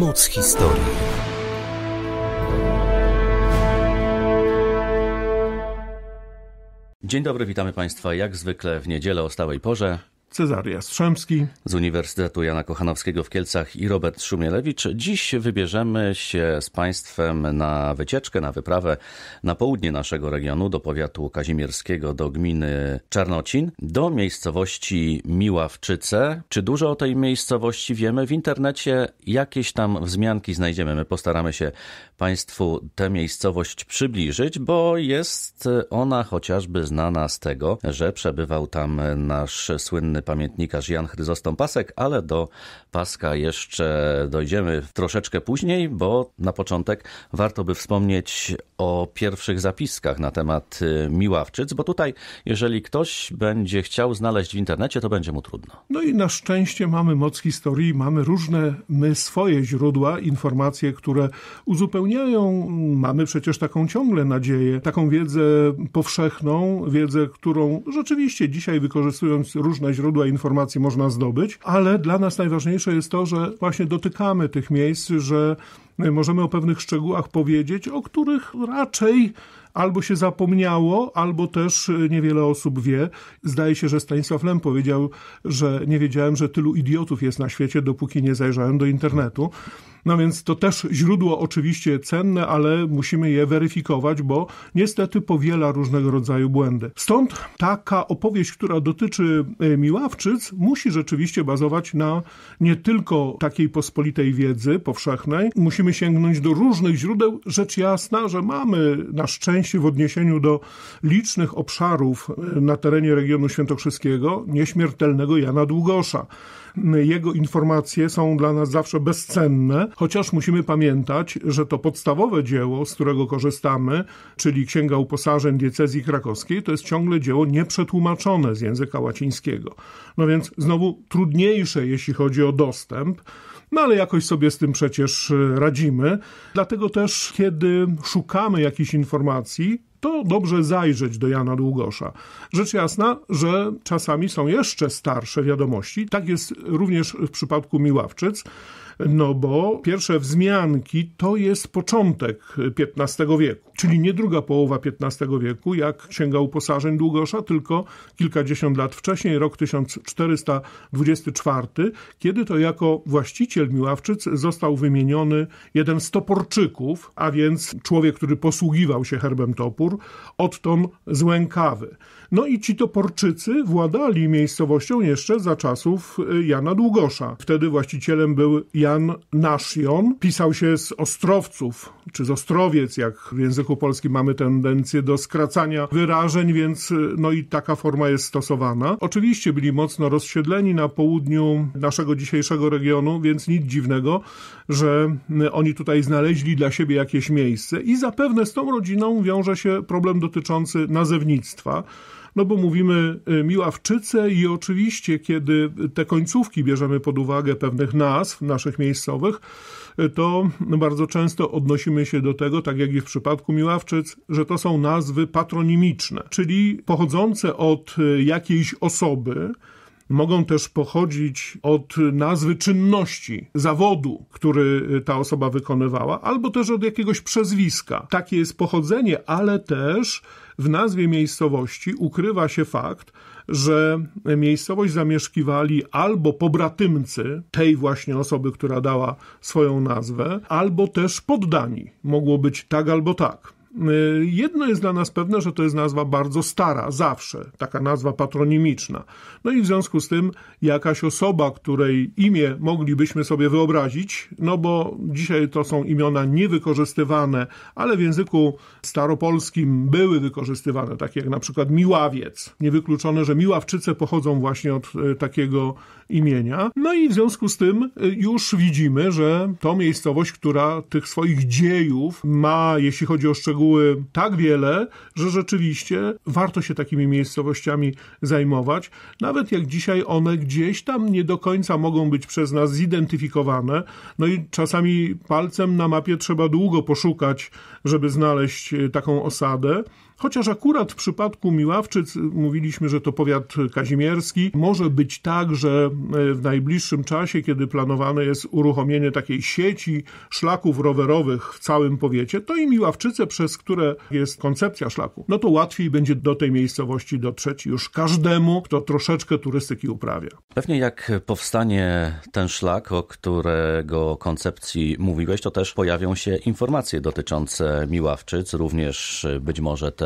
Moc historii. Dzień dobry, witamy Państwa jak zwykle w niedzielę o stałej porze. Cezary Jastrzębski z Uniwersytetu Jana Kochanowskiego w Kielcach i Robert Szumielewicz. Dziś wybierzemy się z Państwem na wycieczkę, na wyprawę na południe naszego regionu, do powiatu kazimierskiego, do gminy Czarnocin, do miejscowości Miławczyce. Czy dużo o tej miejscowości wiemy? W internecie jakieś tam wzmianki znajdziemy. My postaramy się Państwu tę miejscowość przybliżyć, bo jest ona chociażby znana z tego, że przebywał tam nasz słynny znany pamiętnikarz Jan Chryzostom Pasek, ale do Paska jeszcze dojdziemy troszeczkę później, bo na początek warto by wspomnieć o pierwszych zapiskach na temat y, Miławczyc, bo tutaj, jeżeli ktoś będzie chciał znaleźć w internecie, to będzie mu trudno. No i na szczęście mamy moc historii, mamy różne my swoje źródła, informacje, które uzupełniają. Mamy przecież taką ciągle nadzieję, taką wiedzę powszechną, wiedzę, którą rzeczywiście dzisiaj wykorzystując różne źródła, źródła informacji można zdobyć, ale dla nas najważniejsze jest to, że właśnie dotykamy tych miejsc, że e, możemy o pewnych szczegółach powiedzieć, o których raczej albo się zapomniało, albo też e, niewiele osób wie. Zdaje się, że Stanisław Lem powiedział, że nie wiedziałem, że tylu idiotów jest na świecie, dopóki nie zajrzałem do internetu. No więc to też źródło oczywiście cenne, ale musimy je weryfikować, bo niestety powiela różnego rodzaju błędy. Stąd taka opowieść, która dotyczy e, Miławczyc, musi rzeczywiście bazować na nie tylko takiej pospolitej wiedzy powszechnej. Musimy sięgnąć do różnych źródeł. Rzecz jasna, że mamy na szczęście w odniesieniu do licznych obszarów e, na terenie regionu świętokrzyskiego nieśmiertelnego Jana Długosza jego informacje są dla nas zawsze bezcenne, Chociaż musimy pamiętać, że to podstawowe dzieło, z którego korzystamy, czyli Księga Uposażeń Diecezji Krakowskiej, to jest ciągle dzieło nieprzetłumaczone z języka łacińskiego. No więc znowu trudniejsze, jeśli chodzi o dostęp. No ale jakoś sobie z tym przecież y, radzimy. Dlatego też, kiedy szukamy jakichś informacji, to dobrze zajrzeć do Jana Długosza. Rzecz jasna, że czasami są jeszcze starsze wiadomości. Tak jest również w przypadku Miławczyc no bo pierwsze wzmianki to jest początek XV wieku czyli nie druga połowa XV wieku, jak sięga Uposażeń Długosza, tylko kilkadziesiąt lat wcześniej, rok 1424, kiedy to jako właściciel Miławczyc został wymieniony jeden z toporczyków, a więc człowiek, który posługiwał się herbem topór, odtąd z Łękawy. No i ci toporczycy władali miejscowością jeszcze za czasów y, Jana Długosza. Wtedy właścicielem był Jan Naszjon, pisał się z Ostrowców, czy z Ostrowiec, jak w języku języku polskim mamy tendencję do skracania wyrażeń, więc y, no i taka forma jest stosowana. Oczywiście byli mocno rozsiedleni na południu naszego dzisiejszego regionu, więc nic dziwnego, że y, oni tutaj znaleźli dla siebie jakieś miejsce i zapewne z tą rodziną wiąże się problem dotyczący nazewnictwa no bo mówimy y, Miławczyce i oczywiście, kiedy te końcówki bierzemy pod uwagę pewnych nazw naszych miejscowych, y, to bardzo często odnosimy się do tego, tak jak i w przypadku Miławczyc, że to są nazwy patronimiczne, czyli pochodzące od y, jakiejś osoby, Mogą też pochodzić od nazwy czynności, zawodu, który y, ta osoba wykonywała, albo też od jakiegoś przezwiska. Takie jest pochodzenie, ale też w nazwie miejscowości ukrywa się fakt, że miejscowość zamieszkiwali albo pobratymcy tej właśnie osoby, która dała swoją nazwę, albo też poddani. Mogło być tak albo tak. E, jedno jest dla nas pewne, że to jest nazwa bardzo stara, zawsze, taka nazwa patronimiczna. No i w związku z tym jakaś osoba, której imię moglibyśmy sobie wyobrazić, no bo dzisiaj to są imiona niewykorzystywane, ale w języku staropolskim były wykorzystywane, takie jak na przykład Miławiec. Niewykluczone, że Miławczyce pochodzą właśnie od e, takiego imienia. No i w związku z tym e, już widzimy, że to miejscowość, która tych swoich dziejów ma, jeśli chodzi o szczegóły, reguły tak wiele, że rzeczywiście warto się takimi miejscowościami zajmować, nawet jak dzisiaj one gdzieś tam nie do końca mogą być przez nas zidentyfikowane. No i czasami palcem na mapie trzeba długo poszukać, żeby znaleźć e, taką osadę. Chociaż akurat w przypadku Miławczyc mówiliśmy, że to powiat kazimierski, może być tak, że e, w najbliższym czasie, kiedy planowane jest uruchomienie takiej sieci szlaków rowerowych w całym powiecie, to i Miławczyce, przez które jest koncepcja szlaku, no to łatwiej będzie do tej miejscowości dotrzeć już każdemu, kto troszeczkę turystyki uprawia. Pewnie jak powstanie ten szlak, o którego koncepcji mówiłeś, to też pojawią się informacje dotyczące Miławczyc, również być może te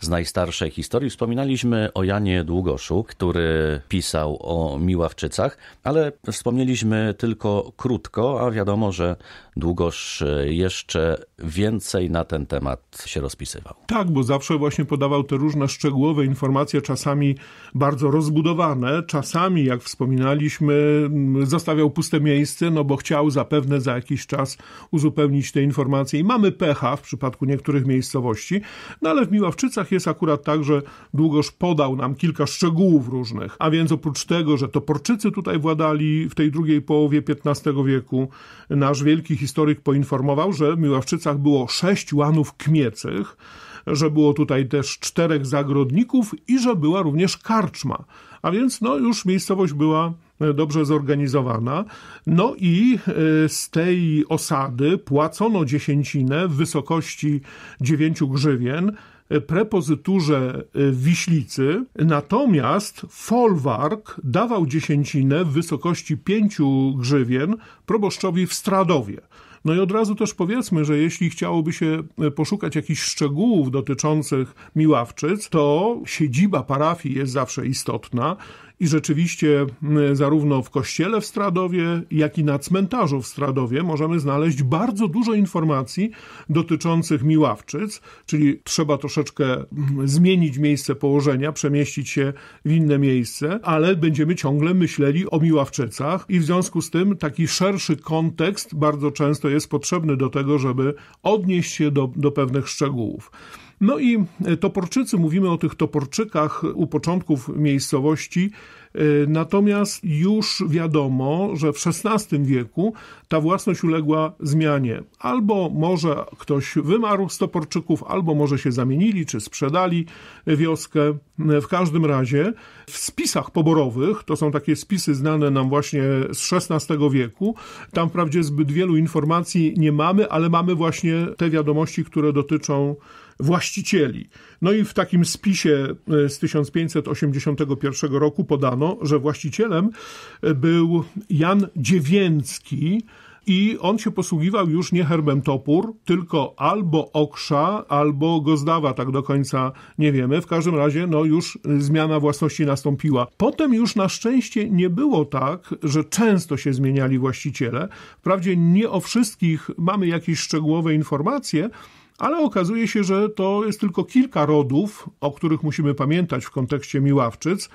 z najstarszej historii. Wspominaliśmy o Janie Długoszu, który pisał o Miławczycach, ale wspomnieliśmy tylko krótko, a wiadomo, że Długosz jeszcze więcej na ten temat się rozpisywał. Tak, bo zawsze właśnie podawał te różne szczegółowe informacje, czasami bardzo rozbudowane, czasami, jak wspominaliśmy, zostawiał puste miejsce, no bo chciał zapewne za jakiś czas uzupełnić te informacje i mamy pecha w przypadku niektórych miejscowości, no ale w Miławczycach jest akurat tak, że długoż podał nam kilka szczegółów różnych, a więc oprócz tego, że Toporczycy tutaj władali w tej drugiej połowie XV wieku, nasz wielki historyk poinformował, że w Miławczycach było sześć łanów kmiecych, że było tutaj też czterech zagrodników i że była również karczma. A więc no już miejscowość była e, dobrze zorganizowana. No i e, z tej osady płacono dziesięcinę w wysokości dziewięciu grzywien prepozyturze y, wiślicy, natomiast folwark dawał dziesięcinę w wysokości pięciu grzywien proboszczowi w Stradowie. No i od razu też powiedzmy, że jeśli chciałoby się y, poszukać jakichś szczegółów dotyczących Miławczyc, to siedziba parafii jest zawsze istotna. I rzeczywiście zarówno w kościele w Stradowie, jak i na cmentarzu w Stradowie możemy znaleźć bardzo dużo informacji dotyczących Miławczyc, czyli trzeba troszeczkę zmienić miejsce położenia, przemieścić się w inne miejsce, ale będziemy ciągle myśleli o Miławczycach i w związku z tym taki szerszy kontekst bardzo często jest potrzebny do tego, żeby odnieść się do, do pewnych szczegółów. No i e, toporczycy, mówimy o tych toporczykach u początków miejscowości, e, natomiast już wiadomo, że w XVI wieku ta własność uległa zmianie. Albo może ktoś wymarł z toporczyków, albo może się zamienili, czy sprzedali wioskę. E, w każdym razie w spisach poborowych, to są takie spisy znane nam właśnie z XVI wieku, tam wprawdzie zbyt wielu informacji nie mamy, ale mamy właśnie te wiadomości, które dotyczą właścicieli. No i w takim spisie e, z 1581 roku podano, że właścicielem e, był Jan Dziewięcki, i on się posługiwał już nie herbem topór, tylko albo okrza, albo gozdawa, tak do końca nie wiemy. W każdym razie, no już zmiana własności nastąpiła. Potem już na szczęście nie było tak, że często się zmieniali właściciele. Wprawdzie nie o wszystkich mamy jakieś szczegółowe informacje, ale okazuje się, że to jest tylko kilka rodów, o których musimy pamiętać w kontekście Miławczyc,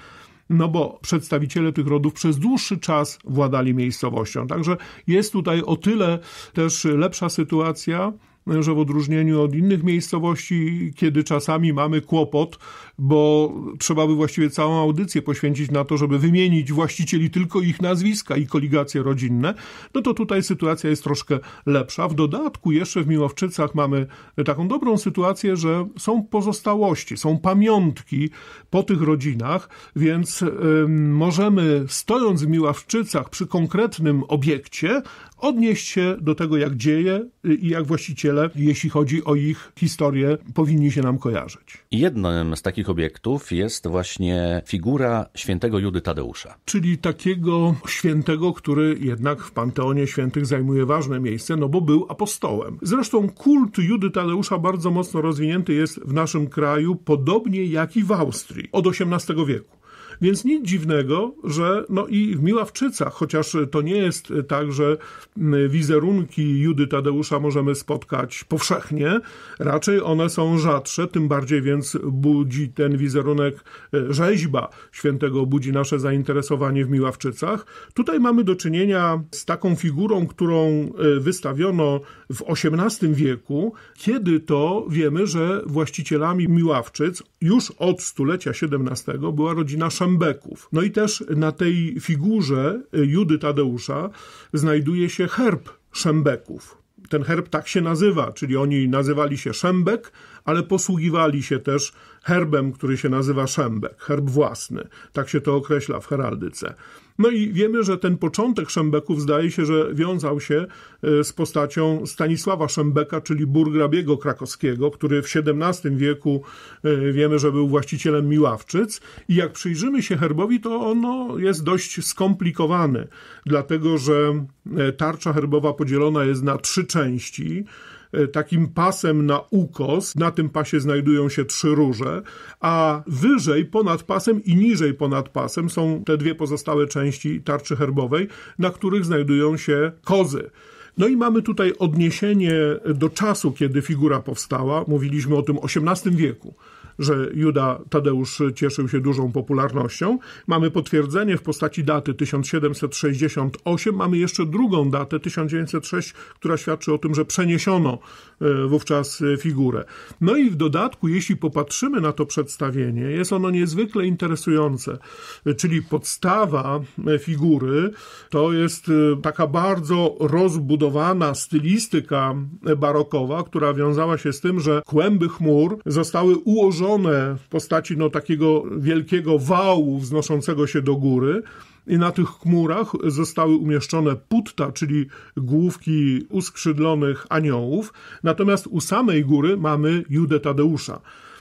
no bo przedstawiciele tych rodów przez dłuższy czas władali miejscowością. Także jest tutaj o tyle też lepsza sytuacja, że w odróżnieniu od innych miejscowości, kiedy czasami mamy kłopot bo trzeba by właściwie całą audycję poświęcić na to, żeby wymienić właścicieli tylko ich nazwiska i koligacje rodzinne, no to tutaj sytuacja jest troszkę lepsza. W dodatku jeszcze w Miłowczycach mamy taką dobrą sytuację, że są pozostałości, są pamiątki po tych rodzinach, więc yy, możemy stojąc w Miłowczycach przy konkretnym obiekcie odnieść się do tego, jak dzieje y, i jak właściciele, jeśli chodzi o ich historię, powinni się nam kojarzyć. Jednym z takich takich obiektów jest właśnie figura świętego Judy Tadeusza. Czyli takiego świętego, który jednak w panteonie świętych zajmuje ważne miejsce, no bo był apostołem. Zresztą kult Judy Tadeusza bardzo mocno rozwinięty jest w naszym kraju, podobnie jak i w Austrii od XVIII wieku. Więc nic dziwnego, że no i w Miławczycach, chociaż to nie jest tak, że mm, wizerunki Judy Tadeusza możemy spotkać powszechnie, raczej one są rzadsze, tym bardziej więc budzi ten wizerunek e, rzeźba świętego, budzi nasze zainteresowanie w Miławczycach. Tutaj mamy do czynienia z taką figurą, którą e, wystawiono w XVIII wieku, kiedy to wiemy, że właścicielami Miławczyc już od stulecia XVII była rodzina Szanowska. Szembeków. No i też na tej figurze y, Judy Tadeusza znajduje się herb Szembeków. Ten herb tak się nazywa, czyli oni nazywali się Szembek, ale posługiwali się też herbem, który się nazywa szembek, herb własny. Tak się to określa w heraldyce. No i wiemy, że ten początek Szembeków zdaje się, że wiązał się e, z postacią Stanisława Szembeka, czyli burgrabiego krakowskiego, który w XVII wieku e, wiemy, że był właścicielem Miławczyc. I jak przyjrzymy się herbowi, to ono jest dość skomplikowane, dlatego że e, tarcza herbowa podzielona jest na trzy części. E, takim pasem na ukos. Na tym pasie znajdują się trzy róże, a wyżej ponad pasem i niżej ponad pasem są te dwie pozostałe części tarczy herbowej, na których znajdują się kozy. No i mamy tutaj odniesienie do czasu, kiedy figura powstała. Mówiliśmy o tym XVIII wieku że Juda Tadeusz cieszył się dużą popularnością. Mamy potwierdzenie w postaci daty 1768, mamy jeszcze drugą datę 1906, która świadczy o tym, że przeniesiono e, wówczas e, figurę. No i w dodatku, jeśli popatrzymy na to przedstawienie, jest ono niezwykle interesujące, e, czyli podstawa figury to jest taka bardzo rozbudowana stylistyka barokowa, która wiązała się z tym, że kłęby chmur zostały ułożone w postaci no, takiego wielkiego wału wznoszącego się do góry. I na tych chmurach zostały umieszczone putta, czyli główki uskrzydlonych aniołów, natomiast u samej góry mamy Judę Tadeusza.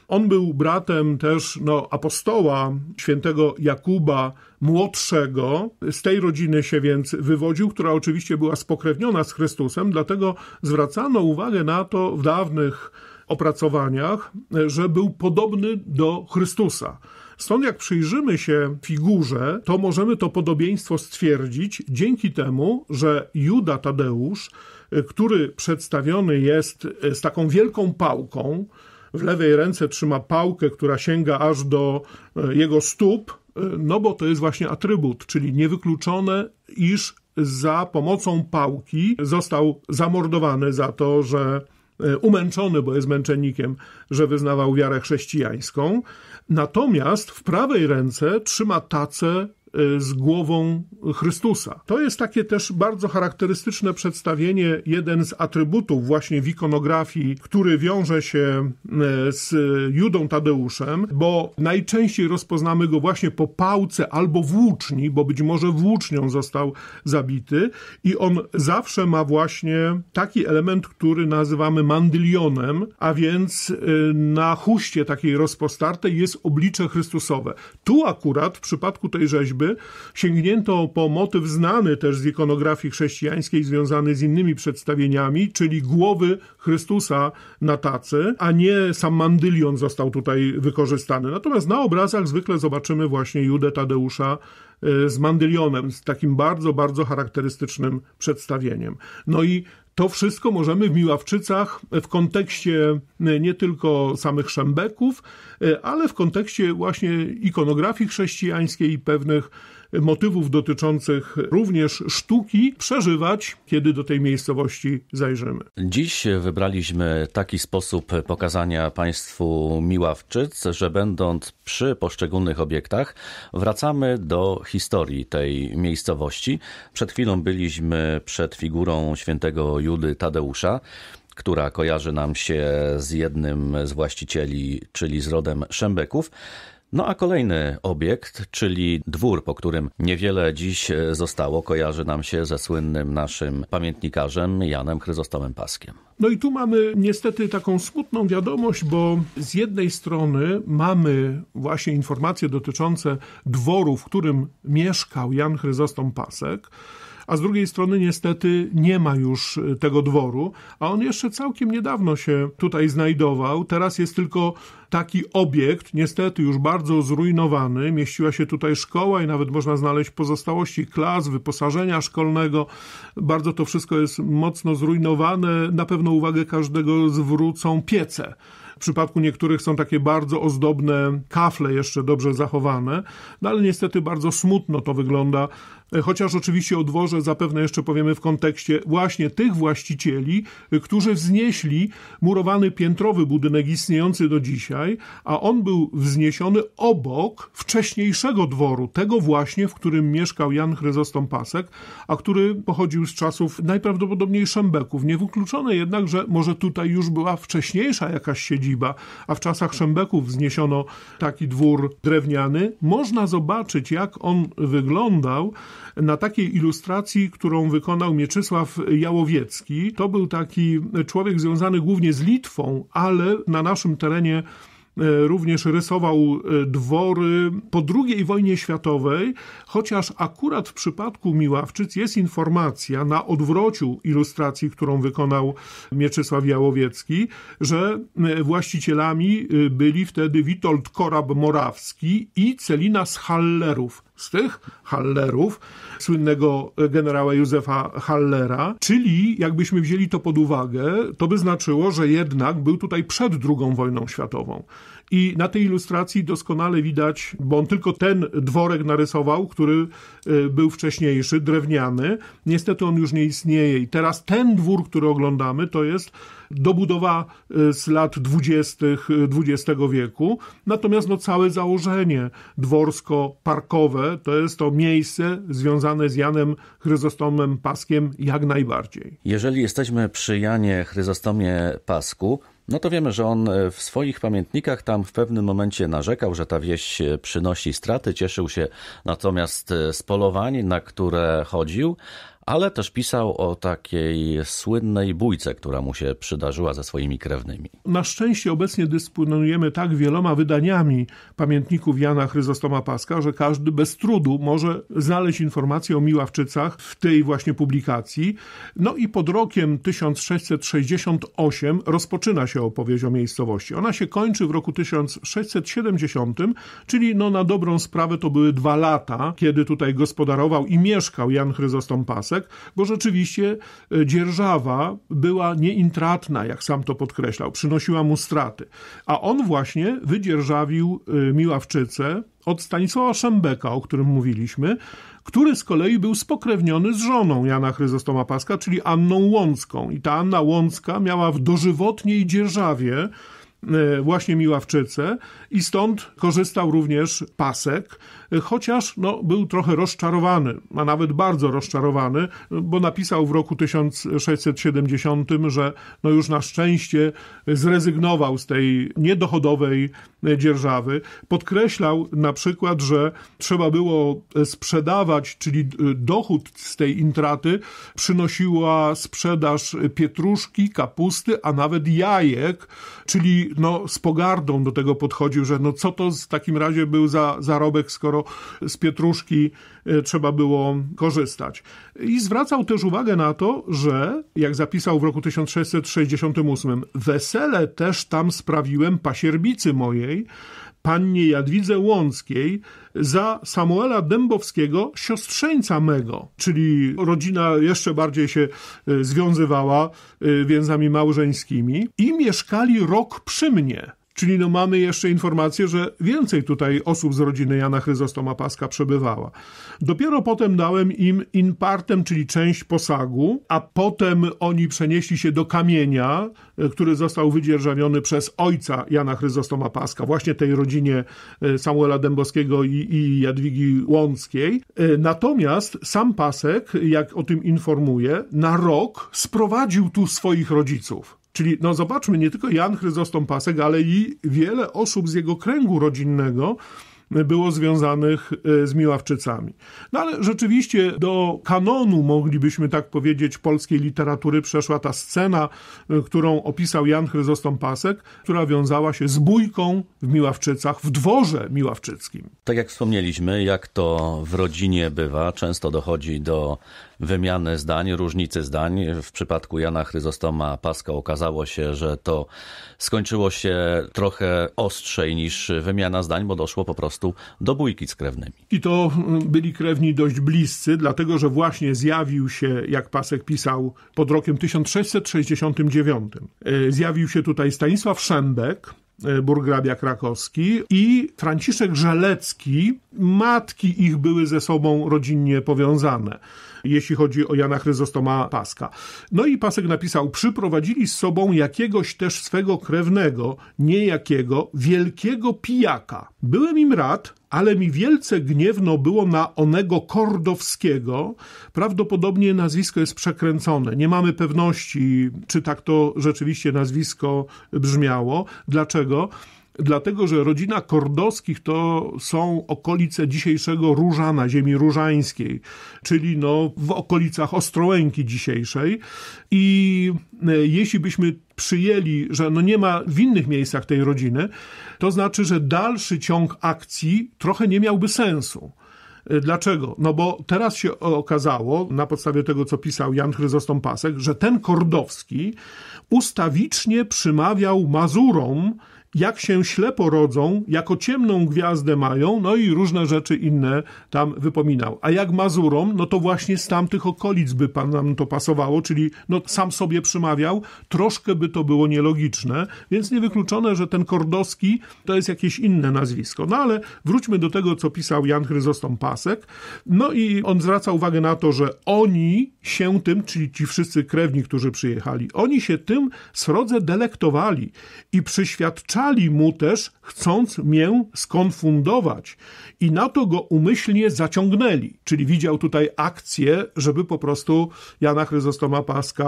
On był bratem też no, apostoła świętego Jakuba młodszego. Z tej rodziny się więc wywodził, która oczywiście była spokrewniona z Chrystusem, dlatego zwracano uwagę na to w dawnych opracowaniach, że był podobny do Chrystusa. Stąd jak przyjrzymy się figurze, to możemy to podobieństwo stwierdzić dzięki temu, że Juda Tadeusz, który przedstawiony jest z taką wielką pałką, w lewej ręce trzyma pałkę, która sięga aż do e, jego stóp, e, no bo to jest właśnie atrybut, czyli niewykluczone, iż za pomocą pałki został zamordowany za to, że E, umęczony, bo jest męczennikiem, że wyznawał wiarę chrześcijańską. Natomiast w prawej ręce trzyma tacę Y, z głową Chrystusa. To jest takie też bardzo charakterystyczne przedstawienie, jeden z atrybutów właśnie w ikonografii, który wiąże się y, z Judą Tadeuszem, bo najczęściej rozpoznamy go właśnie po pałce albo włóczni, bo być może włócznią został zabity i on zawsze ma właśnie taki element, który nazywamy mandylionem, a więc y, na huście takiej rozpostartej jest oblicze Chrystusowe. Tu akurat w przypadku tej rzeźby Sięgnięto po motyw znany też z ikonografii chrześcijańskiej, związany z innymi przedstawieniami, czyli głowy Chrystusa na tacy, a nie sam mandylion został tutaj wykorzystany. Natomiast na obrazach zwykle zobaczymy właśnie Judę Tadeusza y, z mandylionem, z takim bardzo, bardzo charakterystycznym przedstawieniem. No i to wszystko możemy w Miławczycach w kontekście e, nie tylko samych Szembeków, e, ale w kontekście właśnie ikonografii chrześcijańskiej i pewnych motywów dotyczących również sztuki przeżywać, kiedy do tej miejscowości zajrzymy. Dziś wybraliśmy taki sposób pokazania Państwu Miławczyc, że będąc przy poszczególnych obiektach, wracamy do historii tej miejscowości. Przed chwilą byliśmy przed figurą świętego Judy Tadeusza która kojarzy nam się z jednym z właścicieli, czyli z rodem Szembeków, no a kolejny obiekt, czyli dwór, po którym niewiele dziś e, zostało, kojarzy nam się ze słynnym naszym pamiętnikarzem Janem Chryzostomem Paskiem. No i tu mamy niestety taką smutną wiadomość, bo z jednej strony mamy właśnie informacje dotyczące dworu, w którym mieszkał Jan Chryzostom Pasek, a z drugiej strony niestety nie ma już e, tego dworu, a on jeszcze całkiem niedawno się tutaj znajdował. Teraz jest tylko taki obiekt, niestety już bardzo zrujnowany. Mieściła się tutaj szkoła i nawet można znaleźć pozostałości klas, wyposażenia szkolnego. Bardzo to wszystko jest mocno zrujnowane. Na pewno uwagę każdego zwrócą piece. W przypadku niektórych są takie bardzo ozdobne kafle jeszcze dobrze zachowane, no ale niestety bardzo smutno to wygląda E, chociaż oczywiście o dworze zapewne jeszcze powiemy w kontekście właśnie tych właścicieli, e, którzy wznieśli murowany piętrowy budynek istniejący do dzisiaj, a on był wzniesiony obok wcześniejszego dworu, tego właśnie, w którym mieszkał Jan Chryzostom Pasek, a który pochodził z czasów najprawdopodobniej Szembeków. Niewykluczone jednak, że może tutaj już była wcześniejsza jakaś siedziba, a w czasach Szembeków wzniesiono taki dwór drewniany. Można zobaczyć, jak on wyglądał na takiej ilustracji, którą wykonał Mieczysław Jałowiecki. To był taki człowiek związany głównie z Litwą, ale na naszym terenie e, również rysował e, dwory po II wojnie światowej, chociaż akurat w przypadku Miławczyc jest informacja na odwrociu ilustracji, którą wykonał Mieczysław Jałowiecki, że e, właścicielami byli wtedy Witold Korab-Morawski i Celina z Hallerów z tych Hallerów, słynnego generała Józefa Hallera, czyli jakbyśmy wzięli to pod uwagę, to by znaczyło, że jednak był tutaj przed II wojną światową. I na tej ilustracji doskonale widać, bo on tylko ten dworek narysował, który e, był wcześniejszy, drewniany. Niestety on już nie istnieje. I teraz ten dwór, który oglądamy, to jest dobudowa e, z lat 20. XX e, wieku. Natomiast no, całe założenie dworsko-parkowe to jest to miejsce związane z Janem Chryzostomem Paskiem jak najbardziej. Jeżeli jesteśmy przy Janie Chryzostomie Pasku, no to wiemy, że on e, w swoich pamiętnikach tam w pewnym momencie narzekał, że ta wieś e, przynosi straty, cieszył się natomiast e, z polowań, na które chodził, ale też pisał o takiej słynnej bójce, która mu się przydarzyła ze swoimi krewnymi. Na szczęście obecnie dysponujemy tak wieloma wydaniami pamiętników Jana Chryzostoma Paska, że każdy bez trudu może znaleźć informację o Miławczycach w tej właśnie publikacji. No i pod rokiem 1668 rozpoczyna się opowieść o miejscowości. Ona się kończy w roku 1670, czyli no na dobrą sprawę to były dwa lata, kiedy tutaj gospodarował i mieszkał Jan Chryzostom Pasek. Bo rzeczywiście e, dzierżawa była nieintratna, jak sam to podkreślał, przynosiła mu straty. A on właśnie wydzierżawił e, Miławczycę od Stanisława Szembeka, o którym mówiliśmy, który z kolei był spokrewniony z żoną Jana Chryzostoma Paska, czyli Anną Łącką. I ta Anna Łącka miała w dożywotniej dzierżawie E, właśnie Miławczycy i stąd korzystał również Pasek, e, chociaż no, był trochę rozczarowany, a nawet bardzo rozczarowany, bo napisał w roku 1670, że no już na szczęście zrezygnował z tej niedochodowej e, dzierżawy. Podkreślał na przykład, że trzeba było sprzedawać, czyli dochód z tej intraty przynosiła sprzedaż pietruszki, kapusty, a nawet jajek, czyli no, z pogardą do tego podchodził, że no co to w takim razie był za zarobek, skoro z pietruszki e, trzeba było korzystać. I zwracał też uwagę na to, że, jak zapisał w roku 1668, wesele też tam sprawiłem pasierbicy mojej, pannie Jadwidze Łąckiej za Samuela Dębowskiego, siostrzeńca mego, czyli rodzina jeszcze bardziej się e, związywała e, więzami małżeńskimi i mieszkali rok przy mnie. Czyli no mamy jeszcze informację, że więcej tutaj osób z rodziny Jana Chryzostoma Paska przebywała. Dopiero potem dałem im in partem, czyli część posagu, a potem oni przenieśli się do kamienia, e, który został wydzierżawiony przez ojca Jana Chryzostoma Paska, właśnie tej rodzinie e, Samuela Dębowskiego i, i Jadwigi Łąckiej. E, natomiast sam Pasek, jak o tym informuje, na rok sprowadził tu swoich rodziców Czyli no zobaczmy, nie tylko Jan Chryzostom Pasek, ale i wiele osób z jego kręgu rodzinnego było związanych e, z Miławczycami. No ale rzeczywiście do kanonu, moglibyśmy tak powiedzieć, polskiej literatury przeszła ta scena, e, którą opisał Jan Chryzostom Pasek, która wiązała się z bójką w Miławczycach, w dworze miławczyckim. Tak jak wspomnieliśmy, jak to w rodzinie bywa, często dochodzi do wymianę zdań, różnice zdań. W przypadku Jana Chryzostoma Paska okazało się, że to skończyło się trochę ostrzej niż wymiana zdań, bo doszło po prostu do bójki z krewnymi. I to mm, byli krewni dość bliscy, dlatego że właśnie zjawił się, jak Pasek pisał, pod rokiem 1669. E, zjawił się tutaj Stanisław Szembek, e, burgrabia krakowski i Franciszek Żelecki. Matki ich były ze sobą rodzinnie powiązane jeśli chodzi o Jana Chryzostoma Paska. No i Pasek napisał, przyprowadzili z sobą jakiegoś też swego krewnego, niejakiego, wielkiego pijaka. Byłem im rad, ale mi wielce gniewno było na onego Kordowskiego. Prawdopodobnie nazwisko jest przekręcone. Nie mamy pewności, czy tak to rzeczywiście nazwisko brzmiało. Dlaczego? dlatego że rodzina Kordowskich to są okolice dzisiejszego Różana, ziemi różańskiej, czyli no w okolicach Ostrołęki dzisiejszej. I e, jeśli byśmy przyjęli, że no nie ma w innych miejscach tej rodziny, to znaczy, że dalszy ciąg akcji trochę nie miałby sensu. E, dlaczego? No bo teraz się okazało, na podstawie tego, co pisał Jan Chryzostom Pasek, że ten Kordowski ustawicznie przymawiał Mazurom jak się ślepo rodzą, jako ciemną gwiazdę mają, no i różne rzeczy inne tam wypominał. A jak Mazurom, no to właśnie z tamtych okolic by pan nam to pasowało, czyli no sam sobie przymawiał, troszkę by to było nielogiczne, więc niewykluczone, że ten Kordowski to jest jakieś inne nazwisko. No ale wróćmy do tego, co pisał Jan Chryzostom Pasek. No i on zwraca uwagę na to, że oni się tym, czyli ci wszyscy krewni, którzy przyjechali, oni się tym srodze delektowali i przyświadczali obiecali mu też, chcąc mię skonfundować. I na to go umyślnie zaciągnęli. Czyli widział tutaj akcję, żeby po prostu Jana Chryzostoma Paska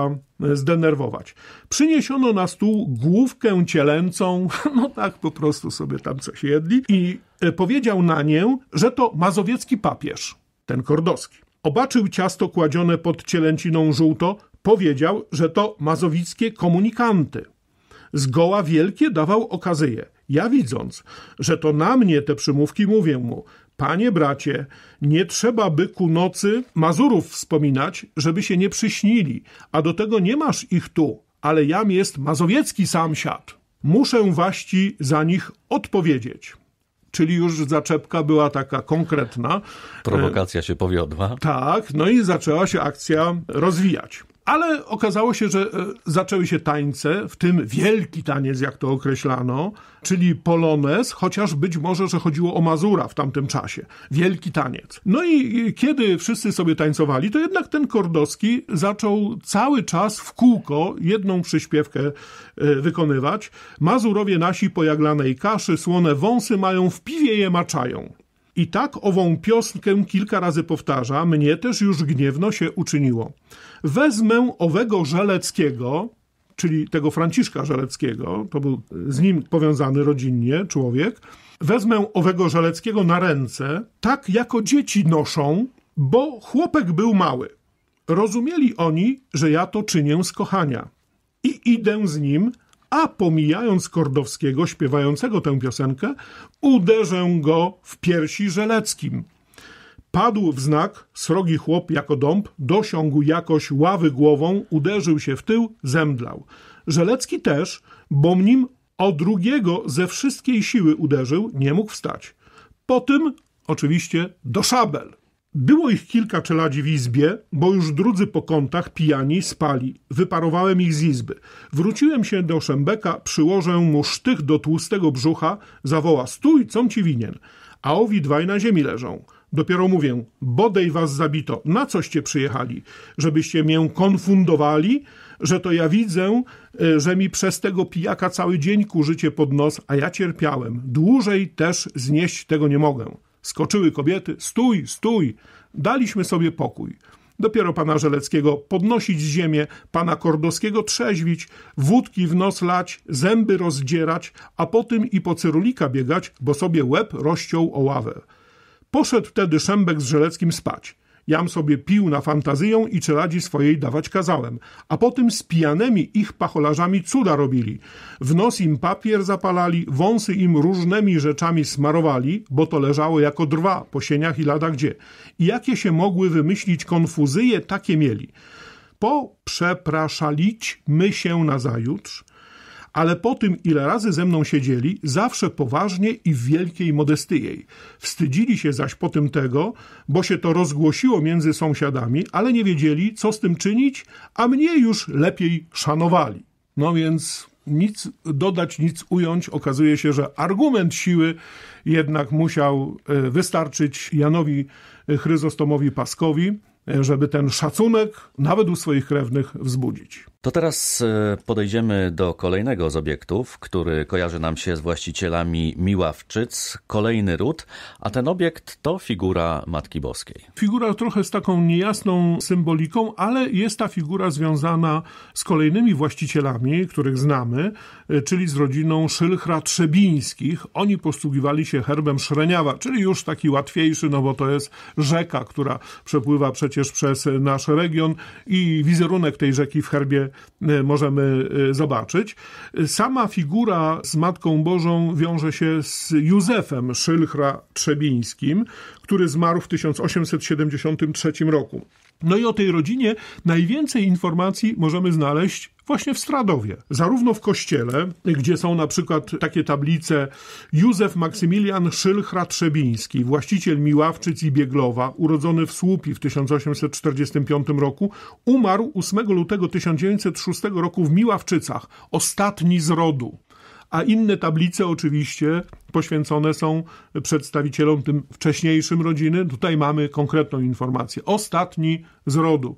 e, zdenerwować. Przyniesiono na stół główkę cielęcą, no tak po prostu sobie tam coś jedli i e, powiedział na nię, że to mazowiecki papież, ten kordowski. Obaczył ciasto kładzione pod cielęciną żółto, powiedział, że to mazowickie komunikanty zgoła wielkie dawał okazyje. Ja widząc, że to na mnie te przymówki mówię mu, Panie bracie, nie trzeba by ku nocy Mazurów wspominać, żeby się nie przyśnili, a do tego nie masz ich tu, ale jam jest mazowiecki samsiad. Muszę waści za nich odpowiedzieć. Czyli już zaczepka była taka konkretna. Prowokacja się powiodła. Tak, no i zaczęła się akcja rozwijać. Ale okazało się, że e, zaczęły się tańce, w tym wielki taniec, jak to określano, czyli polonez, chociaż być może, że chodziło o Mazura w tamtym czasie. Wielki taniec. No i kiedy wszyscy sobie tańcowali, to jednak ten Kordowski zaczął cały czas w kółko jedną przyśpiewkę e, wykonywać. Mazurowie nasi po jaglanej kaszy słone wąsy mają, w piwie je maczają. I tak ową piosnkę kilka razy powtarza, mnie też już gniewno się uczyniło. Wezmę owego Żeleckiego, czyli tego Franciszka Żeleckiego, to był z nim powiązany rodzinnie człowiek, wezmę owego Żeleckiego na ręce, tak jako dzieci noszą, bo chłopek był mały. Rozumieli oni, że ja to czynię z kochania. I idę z nim a pomijając Kordowskiego śpiewającego tę piosenkę, uderzę go w piersi żeleckim. Padł w znak, srogi chłop jako dąb, dosiągł jakoś ławy głową, uderzył się w tył, zemdlał. Żelecki też, bo nim o drugiego ze wszystkiej siły uderzył, nie mógł wstać. Po tym oczywiście do szabel. Było ich kilka czeladzi w izbie, bo już drudzy po kątach, pijani, spali. Wyparowałem ich z izby. Wróciłem się do Szembeka, przyłożę mu sztych do tłustego brzucha, zawoła stój, com ci winien. A owi dwaj na ziemi leżą. Dopiero mówię, bodej was zabito, na coście przyjechali, żebyście mię konfundowali, że to ja widzę, y, że mi przez tego pijaka cały dzień kurzycie pod nos, a ja cierpiałem. Dłużej też znieść tego nie mogę. Skoczyły kobiety. Stój, stój! Daliśmy sobie pokój. Dopiero pana Żeleckiego podnosić z ziemię, pana Kordowskiego trzeźwić, wódki w nos lać, zęby rozdzierać, a po tym i po cyrulika biegać, bo sobie łeb rozciął o ławę. Poszedł wtedy Szembek z Żeleckim spać. Jam sobie pił na fantazyją i czeladzi swojej dawać kazałem. A potem z pijanymi ich pacholarzami cuda robili. W nos im papier zapalali, wąsy im różnymi rzeczami smarowali, bo to leżało jako drwa po sieniach i lada gdzie. I jakie się mogły wymyślić konfuzyje, takie mieli. Po przepraszalić my się nazajutrz, ale po tym, ile razy ze mną siedzieli, zawsze poważnie i w wielkiej modestyjej. Wstydzili się zaś tym tego, bo się to rozgłosiło między sąsiadami, ale nie wiedzieli, co z tym czynić, a mnie już lepiej szanowali. No więc nic dodać, nic ująć. Okazuje się, że argument siły jednak musiał e, wystarczyć Janowi Chryzostomowi Paskowi, e, żeby ten szacunek nawet u swoich krewnych wzbudzić. To teraz e, podejdziemy do kolejnego z obiektów, który kojarzy nam się z właścicielami Miławczyc, kolejny ród, a ten obiekt to figura Matki Boskiej. Figura trochę z taką niejasną symboliką, ale jest ta figura związana z kolejnymi właścicielami, których znamy, e, czyli z rodziną Szylchra Trzebińskich. Oni posługiwali się herbem Szreniawa, czyli już taki łatwiejszy, no bo to jest rzeka, która przepływa przecież przez nasz region i wizerunek tej rzeki w herbie Y, możemy y, zobaczyć. Sama figura z Matką Bożą wiąże się z Józefem Szylchra Trzebińskim, który zmarł w 1873 roku. No i o tej rodzinie najwięcej informacji możemy znaleźć właśnie w Stradowie. Zarówno w kościele, gdzie są na przykład takie tablice Józef Maksymilian Szylchra-Trzebiński, właściciel Miławczyc i Bieglowa, urodzony w Słupi w 1845 roku, umarł 8 lutego 1906 roku w Miławczycach, ostatni z rodu a inne tablice oczywiście poświęcone są przedstawicielom tym wcześniejszym rodziny. Tutaj mamy konkretną informację. Ostatni z rodu.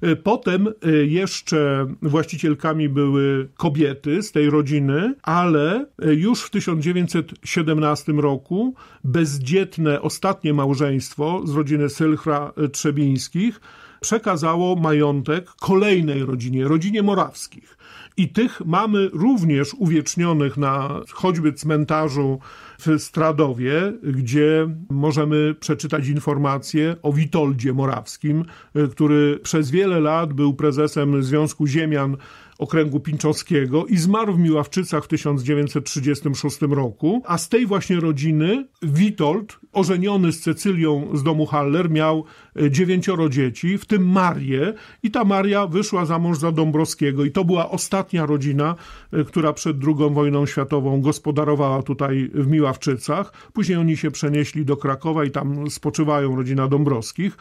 E, potem e, jeszcze właścicielkami były kobiety z tej rodziny, ale e, już w 1917 roku bezdzietne ostatnie małżeństwo z rodziny Sylchra Trzebińskich przekazało majątek kolejnej rodzinie, rodzinie Morawskich. I tych mamy również uwiecznionych na choćby cmentarzu w Stradowie, gdzie możemy przeczytać informacje o Witoldzie Morawskim, e, który przez wiele lat był prezesem Związku Ziemian okręgu Pińczowskiego i zmarł w Miławczycach w 1936 roku, a z tej właśnie rodziny Witold, ożeniony z Cecylią z domu Haller, miał e, dziewięcioro dzieci, w tym Marię i ta Maria wyszła za mąż za Dąbrowskiego i to była ostatnia rodzina, e, która przed II wojną światową gospodarowała tutaj w Miławczycach. Później oni się przenieśli do Krakowa i tam spoczywają rodzina Dąbrowskich.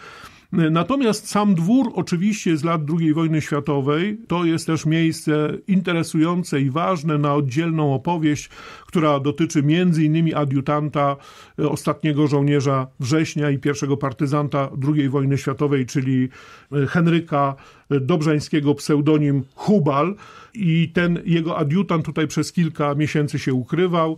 Natomiast sam dwór oczywiście z lat II wojny światowej to jest też miejsce interesujące i ważne na oddzielną opowieść, która dotyczy między innymi adiutanta e, ostatniego żołnierza września i pierwszego partyzanta II wojny światowej, czyli e, Henryka e, Dobrzańskiego, pseudonim Hubal i ten jego adiutant tutaj przez kilka miesięcy się ukrywał.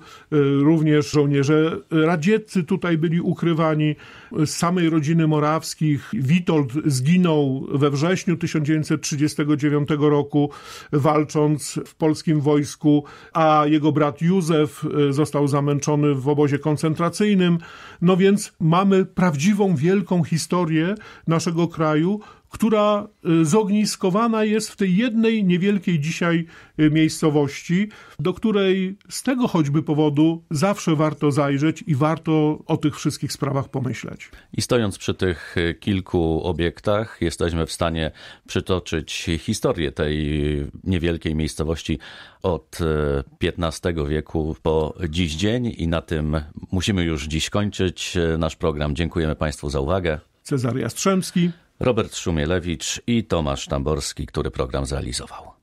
Również żołnierze radzieccy tutaj byli ukrywani. Z samej rodziny Morawskich Witold zginął we wrześniu 1939 roku, walcząc w polskim wojsku, a jego brat Józef Józef y, został zamęczony w obozie koncentracyjnym. No więc mamy prawdziwą wielką historię naszego kraju, która y, zogniskowana jest w tej jednej niewielkiej dzisiaj y, miejscowości, do której z tego choćby powodu zawsze warto zajrzeć i warto o tych wszystkich sprawach pomyśleć. I stojąc przy tych y, kilku obiektach, jesteśmy w stanie przytoczyć historię tej niewielkiej miejscowości od XV wieku po dziś dzień i na tym musimy już dziś kończyć nasz program. Dziękujemy Państwu za uwagę. Cezary Jastrzębski Robert Szumielewicz i Tomasz Tamborski, który program zrealizował.